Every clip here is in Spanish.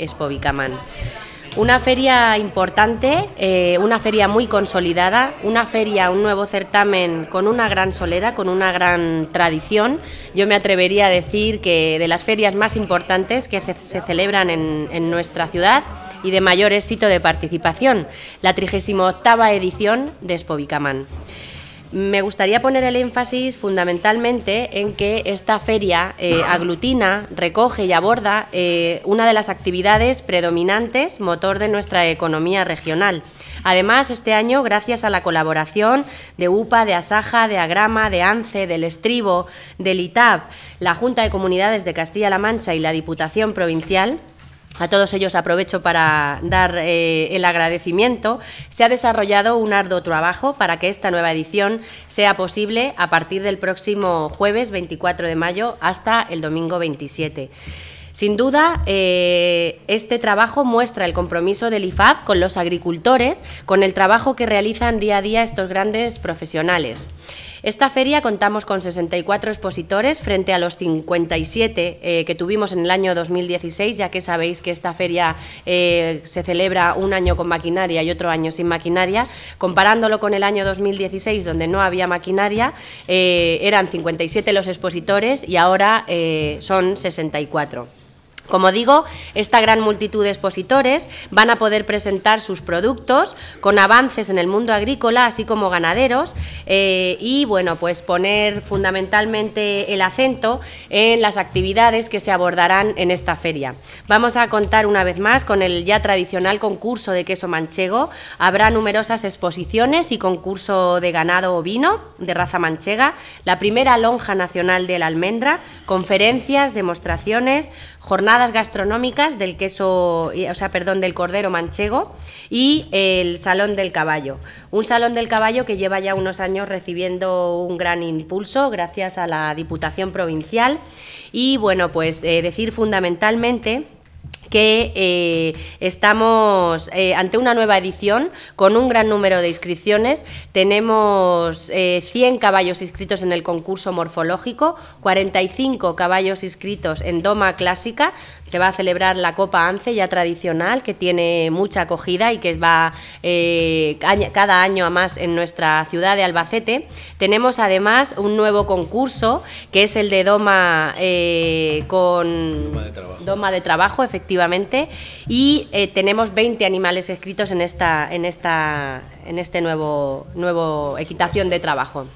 Expo Una feria importante, eh, una feria muy consolidada, una feria, un nuevo certamen con una gran solera, con una gran tradición. Yo me atrevería a decir que de las ferias más importantes que se celebran en, nuestra ciudad y de mayor éxito de participación, la 38 edición de Expo me gustaría poner el énfasis fundamentalmente en que esta feria eh, aglutina, recoge y aborda eh, una de las actividades predominantes, motor de nuestra economía regional. Además, este año, gracias a la colaboración de UPA, de Asaja, de Agrama, de ANCE, del Estribo, del ITAB, la Junta de Comunidades de Castilla-La Mancha y la Diputación Provincial, a todos ellos aprovecho para dar eh, el agradecimiento. Se ha desarrollado un arduo trabajo para que esta nueva edición sea posible a partir del próximo jueves 24 de mayo hasta el domingo 27. Sin duda, eh, este trabajo muestra el compromiso del IFAP con los agricultores, con el trabajo que realizan día a día estos grandes profesionales. Esta feria contamos con 64 expositores frente a los 57 eh, que tuvimos en el año 2016, ya que sabéis que esta feria eh, se celebra un año con maquinaria y otro año sin maquinaria. Comparándolo con el año 2016, donde no había maquinaria, eh, eran 57 los expositores y ahora son 64. Como digo, esta gran multitud de expositores van a poder presentar sus productos con avances en el mundo agrícola, así como ganaderos, eh, y bueno, pues poner fundamentalmente el acento en las actividades que se abordarán en esta feria. Vamos a contar una vez más con el ya tradicional concurso de queso manchego. Habrá numerosas exposiciones y concurso de ganado ovino de raza manchega, la primera lonja nacional de la almendra, conferencias, demostraciones, jornadas gastronómicas del queso, o sea, perdón, del cordero manchego y el Salón del Caballo. Un Salón del Caballo que lleva ya unos años recibiendo un gran impulso gracias a la Diputación Provincial y bueno, pues eh, decir fundamentalmente que eh, estamos eh, ante una nueva edición con un gran número de inscripciones. Tenemos 100 eh, caballos inscritos en el concurso morfológico, 45 caballos inscritos en Doma Clásica. Se va a celebrar la Copa ANCE ya tradicional, que tiene mucha acogida y que va cada año a más en nuestra ciudad de Albacete. Tenemos además un nuevo concurso, que es el de Doma con... Doma de trabajo, Doma y eh, tenemos 20 animales escritos en, esta, en, esta, en este nuevo, nuevo equitación de trabajo.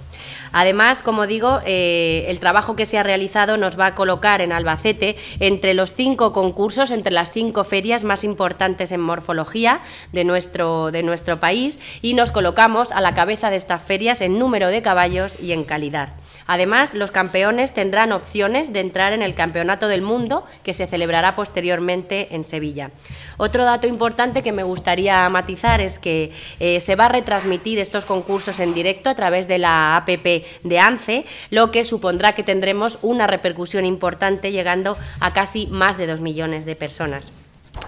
Además, como digo, eh, el trabajo que se ha realizado nos va a colocar en Albacete entre los cinco concursos, entre las cinco ferias más importantes en morfología de nuestro, de nuestro país y nos colocamos a la cabeza de estas ferias en número de caballos y en calidad. Además, los campeones tendrán opciones de entrar en el Campeonato del Mundo que se celebrará posteriormente en Sevilla. Otro dato importante que me gustaría matizar es que eh, se va a retransmitir estos concursos en directo a través de la APP de, ANCE, lo que supondrá que tendremos una repercusión importante llegando a casi más de dos millones de personas.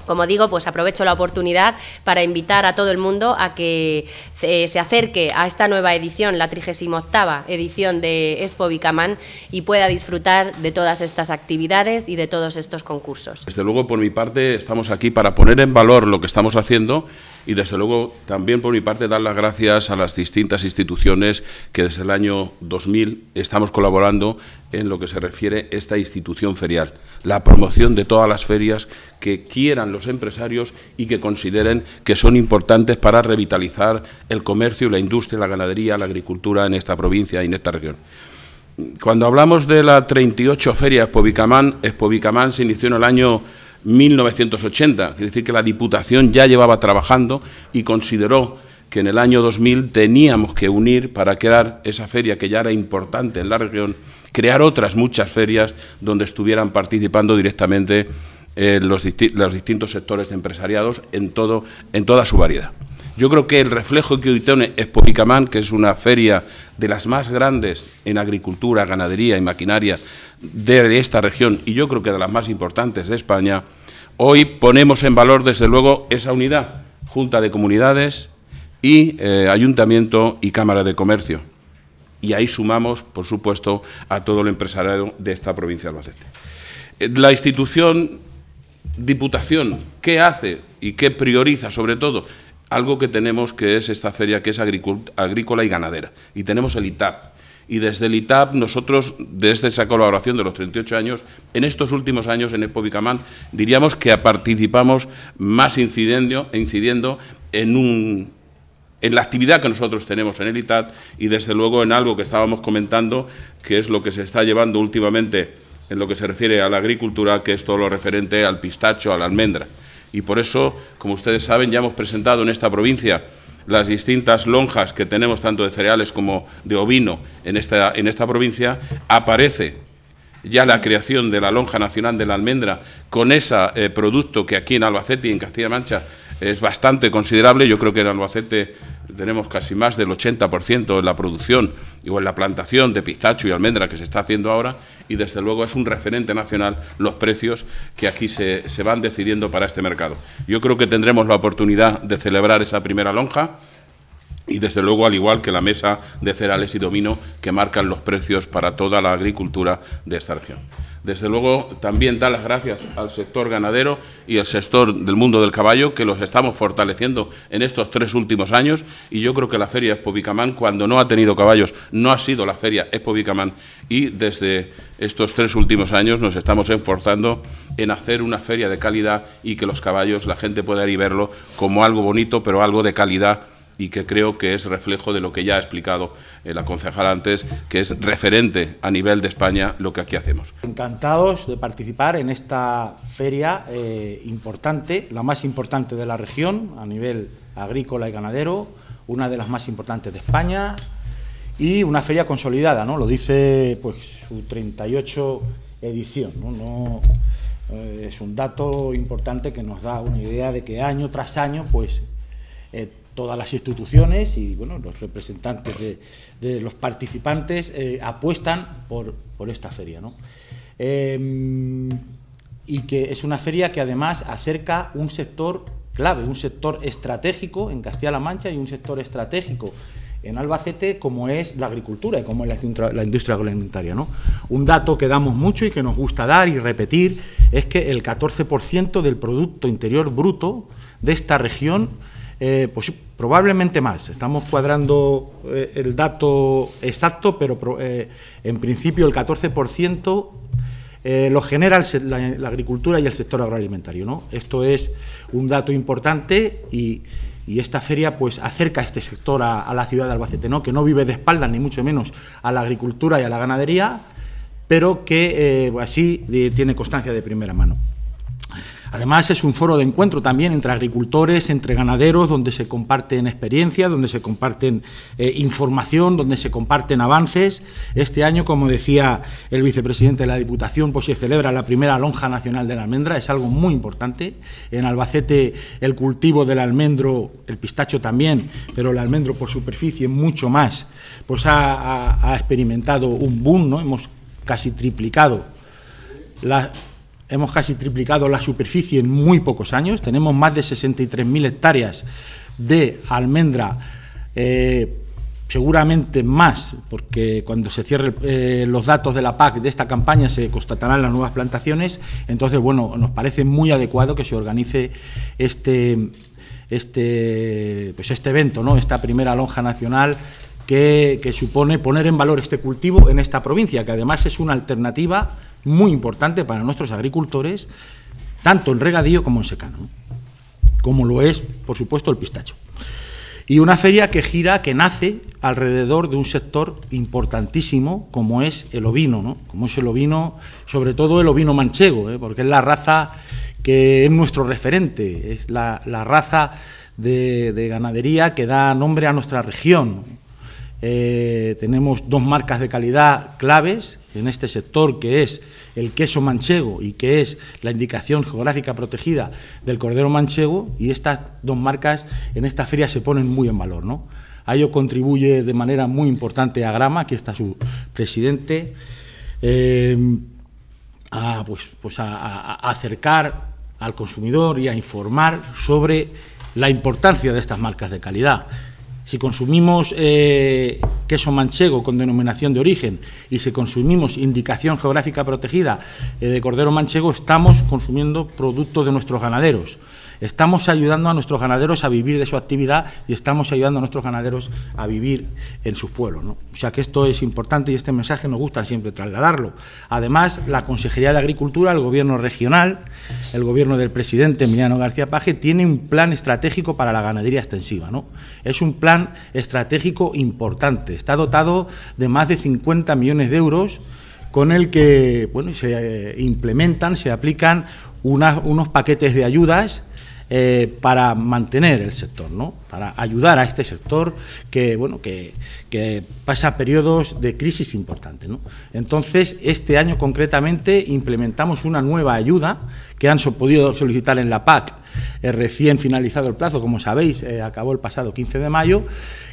Como digo, pues aprovecho la oportunidad para invitar a todo el mundo a que eh, se acerque a esta nueva edición, la 38 edición de Expo Bicamán, y pueda disfrutar de todas estas actividades y de todos estos concursos. Desde luego, por mi parte, estamos aquí para poner en valor lo que estamos haciendo y, desde luego, también por mi parte, dar las gracias a las distintas instituciones que desde el año 2000 estamos colaborando en lo que se refiere a esta institución ferial, la promoción de todas las ferias que quieran los empresarios y que consideren que son importantes para revitalizar el comercio, y la industria, la ganadería, la agricultura en esta provincia y en esta región. Cuando hablamos de la 38 feria ...Expo Vicamán se inició en el año 1980, quiere decir que la Diputación ya llevaba trabajando y consideró que en el año 2000 teníamos que unir para crear esa feria que ya era importante en la región crear otras muchas ferias donde estuvieran participando directamente eh, los, distintos sectores de empresariados en, todo, en toda su variedad. Yo creo que el reflejo que hoy tiene Expovicamán, que es una feria de las más grandes en agricultura, ganadería y maquinaria de esta región, y yo creo que de las más importantes de España, hoy ponemos en valor, desde luego, esa unidad, Junta de Comunidades y eh, Ayuntamiento y Cámara de Comercio y ahí sumamos, por supuesto, a todo el empresariado de esta provincia de Albacete. Eh, la institución Diputación, ¿qué hace y qué prioriza sobre todo? Algo que tenemos que es esta feria que es agrícola y ganadera. Y tenemos el ITAP, y desde el ITAP nosotros, desde esa colaboración de los 38 años, en estos últimos años en Expo diríamos que participamos más incidiendo en un en la actividad que nosotros tenemos en el ITAT y desde luego en algo que estábamos comentando, que es lo que se está llevando últimamente en lo que se refiere a la agricultura, que es todo lo referente al pistacho, a la almendra. Y por eso, como ustedes saben, ya hemos presentado en esta provincia las distintas lonjas que tenemos, tanto de cereales como de ovino, en esta, en esta provincia, aparece ya la creación de la lonja nacional de la almendra con ese eh, producto que aquí en Albacete y en Castilla-Mancha es bastante considerable. Yo creo que en Albacete tenemos casi más del 80% en la producción o en la plantación de pistacho y almendra que se está haciendo ahora y desde luego es un referente nacional los precios que aquí se, van decidiendo para este mercado. Yo creo que tendremos la oportunidad de celebrar esa primera lonja y desde luego al igual que la mesa de cereales y domino que marcan los precios para toda la agricultura de esta región. Desde luego, también da las gracias al sector ganadero y al sector del mundo del caballo, que los estamos fortaleciendo en estos tres últimos años. Y yo creo que la Feria Expo Bicamán, cuando no ha tenido caballos, no ha sido la Feria Expo Bicamán. Y desde estos tres últimos años nos estamos esforzando en hacer una feria de calidad y que los caballos, la gente pueda ir y verlo como algo bonito, pero algo de calidad y que creo que es reflejo de lo que ya ha explicado eh, la concejal antes, que es referente a nivel de España lo que aquí hacemos. Encantados de participar en esta feria eh, importante, la más importante de la región a nivel agrícola y ganadero, una de las más importantes de España y una feria consolidada, ¿no? Lo dice pues su 38 edición, ¿no? Eh, es un dato importante que nos da una idea de que año tras año pues todas las instituciones y bueno, los representantes de, los participantes eh, apuestan por, esta feria. ¿no? Em, y que es una feria que además acerca un sector clave, un sector estratégico en Castilla-La Mancha y un sector estratégico en Albacete como es la agricultura y como es la, industria agroalimentaria. ¿no? Un dato que damos mucho y que nos gusta dar y repetir es que el 14% del Producto Interior Bruto de esta región eh, pues, probablemente más. Estamos cuadrando eh, el dato exacto, pero eh, en principio el 14% lo genera la, agricultura y el sector agroalimentario. ¿no? Esto es un dato importante y, esta feria pues acerca a este sector a, a, la ciudad de Albacete, ¿no? que no vive de espaldas ni mucho menos a la agricultura y a la ganadería, pero que así tiene constancia de primera mano. Además, es un foro de encuentro también entre agricultores, entre ganaderos, donde se comparten experiencias, donde se comparten eh, información, donde se comparten avances. Este año, como decía el vicepresidente de la Diputación, pues se celebra la primera lonja nacional de la almendra, es algo muy importante. En Albacete el cultivo del almendro, el pistacho también, pero el almendro por superficie mucho más, pues ha, experimentado un boom, ¿no? Hemos casi triplicado la hemos casi triplicado la superficie en muy pocos años, tenemos más de 63.000 hectáreas de almendra, eh, seguramente más, porque cuando se cierren eh, los datos de la PAC de esta campaña se constatarán las nuevas plantaciones, entonces, bueno, nos parece muy adecuado que se organice este... Este, pues este evento, ¿no? esta primera lonja nacional que supone poner en valor este cultivo en esta provincia, que además es una alternativa muy importante para nuestros agricultores, tanto en regadío como en secano, como lo es, por supuesto, el pistacho. Y una feria que gira, que nace alrededor de un sector importantísimo como es el ovino, como es el ovino, sobre todo el ovino manchego, ¿eh? porque es la raza que es nuestro referente, es la, raza de, ganadería que da nombre a nuestra región. Eh, tenemos dos marcas de calidad claves en este sector, que es el queso manchego y que es la indicación geográfica protegida del cordero manchego, y estas dos marcas en esta feria se ponen muy en valor. ¿no? A ello contribuye de manera muy importante a Grama, aquí está su presidente, eh, a, pues, pues a acercar al consumidor y a informar sobre la importancia de estas marcas de calidad. Si consumimos eh, queso manchego con denominación de origen y si consumimos indicación geográfica protegida eh, de cordero manchego, estamos consumiendo productos de nuestros ganaderos. Estamos ayudando a nuestros ganaderos a vivir de su actividad y estamos ayudando a nuestros ganaderos a vivir en sus pueblos. O sea que esto es importante y este mensaje nos gusta siempre trasladarlo. Además, la Consejería de Agricultura, el Gobierno regional, el Gobierno del presidente Emiliano García Paje, tiene un plan estratégico para la ganadería extensiva. ¿no? Es un plan estratégico importante. Está dotado de más de 50 millones de euros con el que bueno, se eh, implementan, se aplican unos paquetes de ayudas eh, para mantener el sector, ¿no? para ayudar a este sector que, bueno, que, pasa periodos de crisis importantes. Entonces, este año concretamente implementamos una nueva ayuda que han podido solicitar en la PAC eh, recién finalizado el plazo, como sabéis, eh, acabó el pasado 15 de mayo,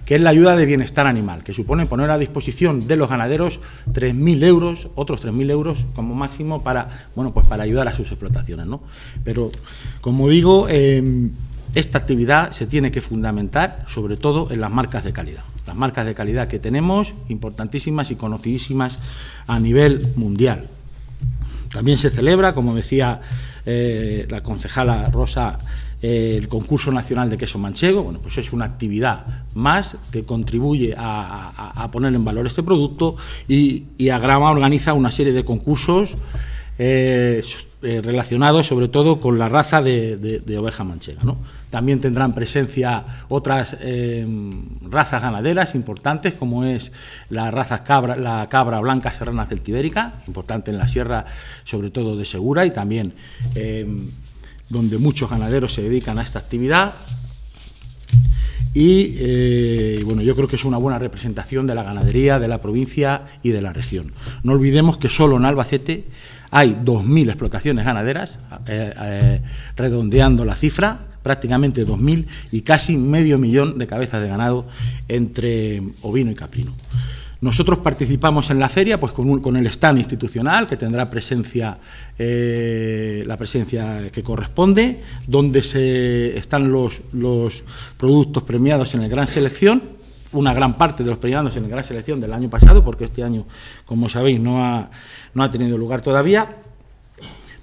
que es la ayuda de bienestar animal, que supone poner a disposición de los ganaderos 3.000 euros, otros 3.000 euros como máximo para, bueno, pues para ayudar a sus explotaciones. ¿no? Pero, como digo, em, esta actividad se tiene que fundamentar sobre todo en las marcas de calidad. Las marcas de calidad que tenemos, importantísimas y conocidísimas a nivel mundial. También se celebra, como decía eh, la concejala Rosa eh, el concurso nacional de queso manchego, bueno, pues es una actividad más que contribuye a, poner en valor este producto y, y Agrama organiza una serie de concursos eh, eh, ...relacionado relacionados sobre todo con la raza de, oveja manchega. También tendrán presencia otras em, razas ganaderas importantes, como es la raza cabra, la cabra blanca serrana celtibérica, importante en la sierra, sobre todo de Segura, y también em, donde muchos ganaderos se dedican a esta actividad. Y eh, bueno, yo creo que es una buena representación de la ganadería, de la provincia y de la región. No olvidemos que solo en Albacete hay 2.000 explotaciones ganaderas, eh, eh, redondeando la cifra, prácticamente 2.000 y casi medio millón de cabezas de ganado entre ovino y caprino. Nosotros participamos en la feria pues, con, el stand institucional, que tendrá presencia, eh, la presencia que corresponde, donde se están los, productos premiados en el gran selección, una gran parte de los premiados en el gran selección del año pasado, porque este año, como sabéis, no ha tenido lugar todavía.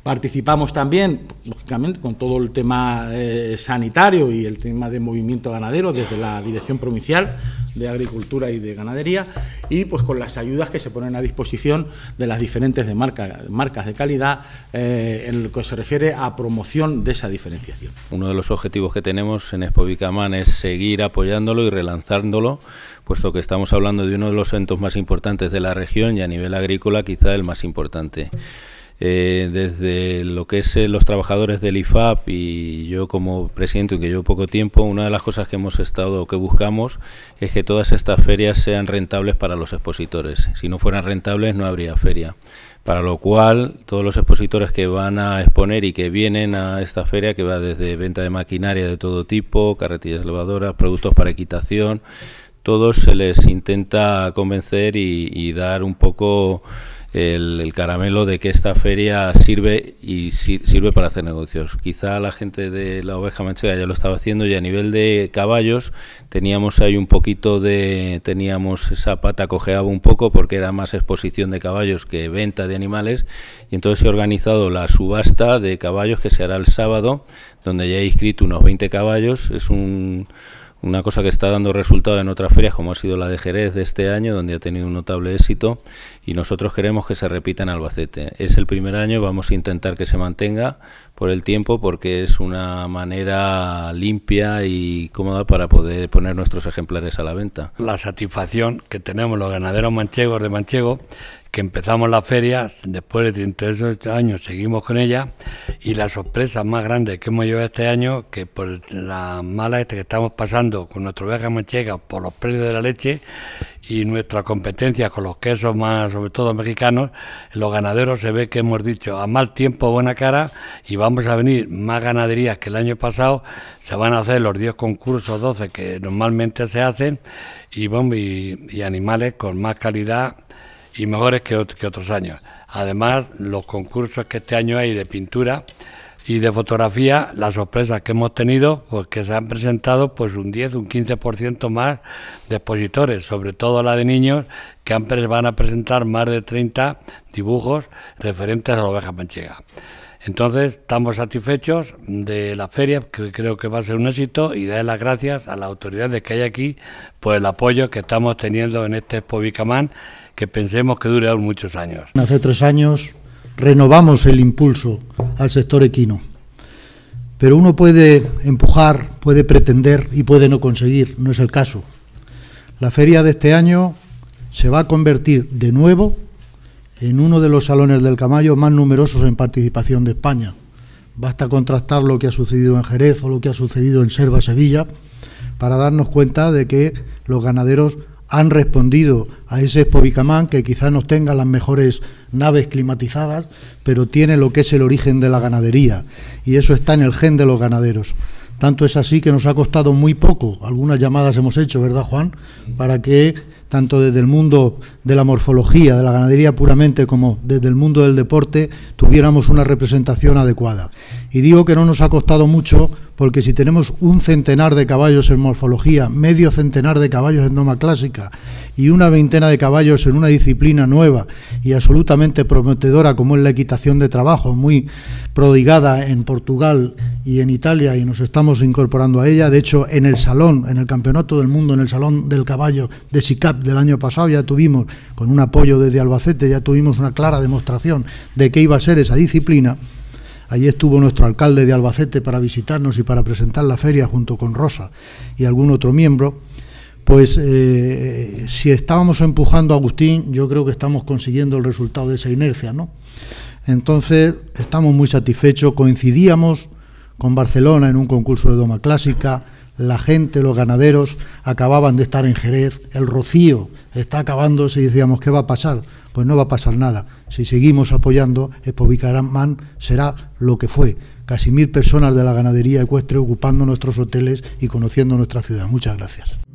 Participamos también, lógicamente, con todo el tema eh, sanitario y el tema de movimiento ganadero desde la Dirección Provincial de Agricultura y de Ganadería y pues con las ayudas que se ponen a disposición de las diferentes de marcas de calidad eh, en lo que se refiere a promoción de esa diferenciación. Uno de los objetivos que tenemos en Expo es seguir apoyándolo y relanzándolo, puesto que estamos hablando de uno de los centros más importantes de la región y a nivel agrícola quizá el más importante. Eh, desde lo que es eh, los trabajadores del IFAP y yo como presidente, que llevo poco tiempo, una de las cosas que hemos estado que buscamos es que todas estas ferias sean rentables para los expositores. Si no fueran rentables no habría feria para lo cual todos los expositores que van a exponer y que vienen a esta feria, que va desde venta de maquinaria de todo tipo, carretillas elevadoras, productos para equitación, todos se les intenta convencer y dar un poco el, caramelo de que esta feria sirve y sirve para hacer negocios. Quizá la gente de la oveja manchega ya lo estaba haciendo y a nivel de caballos teníamos ahí un poquito de teníamos esa pata cojeaba un poco porque era más exposición de caballos que venta de animales y entonces he organizado la subasta de caballos que se hará el sábado donde ya he inscrito unos 20 caballos, es un una cosa que está dando resultado en otras ferias, como ha sido la de Jerez de este año, donde ha tenido un notable éxito, y nosotros queremos que se repita en Albacete. Es el primer año, vamos a intentar que se mantenga por el tiempo, porque es una manera limpia y cómoda para poder poner nuestros ejemplares a la venta. La satisfacción que tenemos los ganaderos manchegos de Manchego, que empezamos la feria, después de 38 años seguimos con ella y la sorpresa más grande que hemos llevado este año, que por la mala este que estamos pasando con nuestro viaje a Manchega por los precios de la leche y nuestra competencia con los quesos más, sobre todo mexicanos, los ganaderos se ve que hemos dicho a mal tiempo buena cara y vamos a venir más ganaderías que el año pasado, se van a hacer los 10 concursos, 12 que normalmente se hacen y, y animales con más calidad y mejores que, otros años. Además, los concursos que este año hay de pintura y de fotografía, las sorpresas que hemos tenido, pues que se han presentado pues un 10, un 15% más de expositores, sobre todo la de niños, que van a presentar más de 30 dibujos referentes a la oveja manchega. Entonces, estamos satisfechos de la feria, que creo que va a ser un éxito, y dar las gracias a las autoridades que hay aquí por el apoyo que estamos teniendo en este Expo Bicamán que pensemos que dure aún muchos años. Hace tres años renovamos el impulso al sector equino, pero uno puede empujar, puede pretender y puede no conseguir, no es el caso. La feria de este año se va a convertir de nuevo en uno de los salones del Camayo más numerosos en participación de España. Basta contrastar lo que ha sucedido en Jerez o lo que ha sucedido en Serva Sevilla para darnos cuenta de que los ganaderos han respondido a ese espobicamán que quizás no tenga las mejores naves climatizadas, pero tiene lo que es el origen de la ganadería, y eso está en el gen de los ganaderos. Tanto es así que nos ha costado muy poco, algunas llamadas hemos hecho, ¿verdad, Juan?, para que tanto desde el mundo de la morfología, de la ganadería puramente, como desde el mundo del deporte, tuviéramos una representación adecuada. Y digo que no nos ha costado mucho, porque si tenemos un centenar de caballos en morfología, medio centenar de caballos en doma clásica y una veintena de caballos en una disciplina nueva y absolutamente prometedora como es la equitación de trabajo, muy prodigada en Portugal y en Italia y nos estamos incorporando a ella, de hecho en el salón, en el Campeonato del Mundo, en el Salón del Caballo de SICAP, del año pasado ya tuvimos, con un apoyo desde Albacete, ya tuvimos una clara demostración de qué iba a ser esa disciplina. Allí estuvo nuestro alcalde de Albacete para visitarnos y para presentar la feria junto con Rosa y algún otro miembro. Pues eh, si estábamos empujando a Agustín, yo creo que estamos consiguiendo el resultado de esa inercia, ¿no? Entonces, estamos muy satisfechos, coincidíamos con Barcelona en un concurso de doma clásica, la gente, los ganaderos, acababan de estar en Jerez, el rocío está acabándose y decíamos, ¿qué va a pasar? Pues no va a pasar nada. Si seguimos apoyando, Expovicaramán será lo que fue. Casi mil personas de la ganadería ecuestre ocupando nuestros hoteles y conociendo nuestra ciudad. Muchas gracias.